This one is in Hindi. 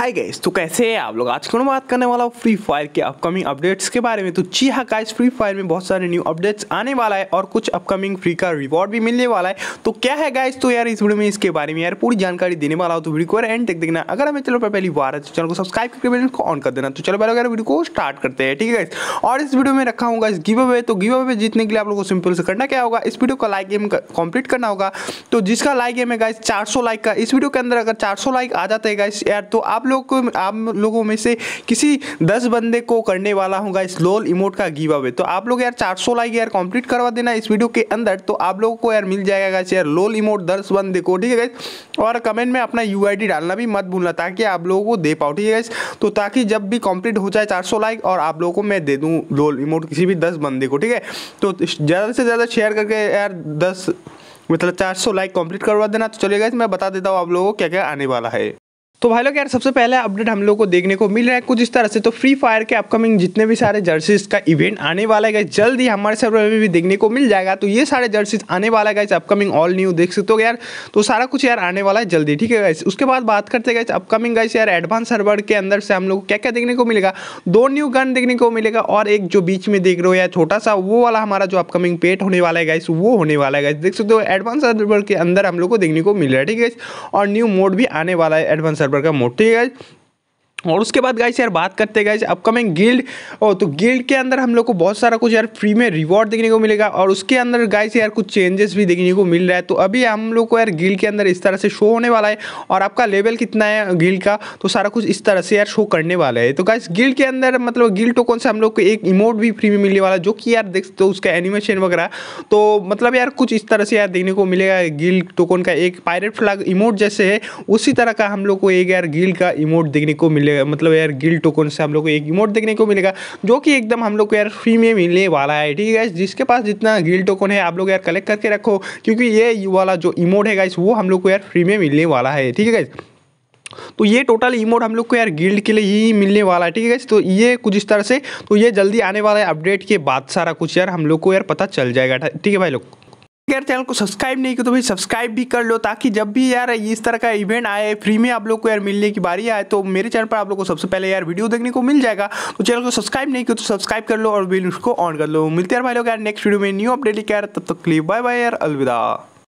हाय गाइस तो कैसे हैं आप लोग आज क्यों बात करने वाला हूँ फ्री फायर के अपकमिंग अपडेट्स के बारे में तो जी हाँ गाइस फ्री फायर में बहुत सारे न्यू अपडेट्स आने वाला है और कुछ अपकमिंग फ्री का रिवॉर्ड भी मिलने वाला है तो क्या है गाइस तो यार इस वीडियो में इसके बारे में यार पूरी जानकारी देने वाला हो तो वीडियो को एंड तक देखना अगर हमें चैनल पर पहली बार है तो चैनल को सब्सक्राइब करके बेल को ऑन कर देना तो चलो पहले अगर वीडियो को स्टार्ट करते हैं ठीक है गाइस और इस वीडियो में रखा होगा इस गिव अवे तो गिव अवे जीतने के लिए आप लोगों को सिंपल से करना क्या होगा इस वीडियो का लाइक गेम कंप्लीट करना होगा तो जिसका लाइक गेम है गाइस चार लाइक का इस वीडियो के अंदर अगर चार लाइक आ जाते हैं गाइस यार तो आप लोग को आप लोगों में से किसी दस बंदे को करने वाला हूँ इस लोल इमोट का गिव अवे तो आप लोग यार चार सौ लाइक यार कंप्लीट करवा देना इस वीडियो के अंदर तो आप लोगों को यार मिल जाएगा गाइस यार लोल इमोट दस बंदे को ठीक है गाइस और कमेंट में अपना यू डालना भी मत भूलना ताकि आप लोगों को दे पाओ ठीक है गाइस तो ताकि जब भी कंप्लीट हो जाए सौ लाइक और आप लोगों को मैं दे दूँ लोल इमोट किसी भी दस बंदे को ठीक है तो ज़्यादा से ज़्यादा शेयर करके यार दस मतलब 400 लाइक कंप्लीट करवा देना तो चलिए गाइस मैं बता देता हूँ आप लोगों को क्या क्या आने वाला है तो भाई लोग यार सबसे पहले अपडेट हम लोग को देखने को मिल रहा है कुछ इस तरह से तो फ्री फायर के अपकमिंग जितने भी सारे जर्सीज का इवेंट आने वाला है जल्द ही हमारे सर्वर में भी देखने को मिल जाएगा तो ये सारे जर्सीज आने वाला है अपकमिंग ऑल न्यू देख सकते हो यार तो सारा कुछ यार आने वाला है जल्दी ठीक है गाइस उसके बाद बात करते गए अपकमिंग गाइस यार एडवांस सर्वर के अंदर से हम लोग क्या क्या देखने को मिलेगा दो न्यू गन देखने को मिलेगा और एक जो बीच में देख रहे हो यार छोटा सा वो वाला हमारा जो अपकमिंग पेट होने वाला है गाइस वो होने वाला है गाइस देख सकते हो एडवांस सर्वर के अंदर हम लोग को देखने को मिल रहा है ठीक है और न्यू मोड भी आने वाला है एडवांस सर्वर सर्वर का मोड है और उसके बाद गाइस यार बात करते हैं गाइस अपकमिंग गिल्ड ओ तो गिल्ड के अंदर हम लोग को बहुत सारा कुछ यार फ्री में रिवॉर्ड देखने को मिलेगा और उसके अंदर गाइस यार कुछ चेंजेस भी देखने को मिल रहा है तो अभी हम लोग को यार गिल्ड के अंदर इस तरह से शो होने वाला है और आपका लेवल कितना है गिल्ड का तो सारा कुछ इस तरह से यार शो करने वाला है तो गाइस गिल्ड के अंदर मतलब गिल्ड टोकन से हम लोग को एक इमोट भी फ्री में मिलने वाला जो कि यार देख सकते हो उसका एनिमेशन वगैरह तो मतलब यार कुछ इस तरह से यार देखने को मिलेगा गिल्ड टोकन का एक पायरेट फ्लैग इमोट जैसे है उसी तरह का हम लोग को एक यार गिल्ड का इमोट देखने को मिलेगा मिलेगा मतलब यार गिल टोकन से हम लोग को एक इमोट देखने को मिलेगा जो कि एकदम हम लोग को यार फ्री में मिलने वाला है ठीक है जिसके पास जितना गिल टोकन है आप लोग यार कलेक्ट करके रखो क्योंकि ये वाला जो इमोट है गाइस वो हम लोग को यार फ्री में मिलने वाला है ठीक है गाइस तो ये टोटल इमोट हम लोग को यार गिल्ड के लिए ही मिलने वाला है ठीक है तो ये कुछ इस तरह से तो ये जल्दी आने वाला है अपडेट के बाद सारा कुछ यार हम लोग को यार पता चल जाएगा ठीक है भाई लोग यार चैनल को सब्सक्राइब नहीं किया तो भाई सब्सक्राइब भी कर लो ताकि जब भी यार इस तरह का इवेंट आए फ्री में आप लोग को यार मिलने की बारी आए तो मेरे चैनल पर आप लोग को सबसे पहले यार वीडियो देखने को मिल जाएगा तो चैनल को सब्सक्राइब नहीं किया तो सब्सक्राइब कर लो और बिल उसको ऑन कर लो मिलते यार भाई लोग यार नेक्स्ट वीडियो में न्यू अपडेट लेकर तब तक लिए बाय बाय यार अलविदा